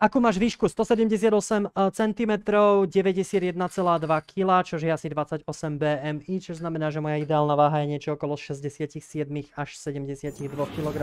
Ako máš výšku? 178 cm, 91,2 kg, čo je asi 28 BMI, čo znamená, že moja ideálna váha je niečo okolo 67 až 72 kg.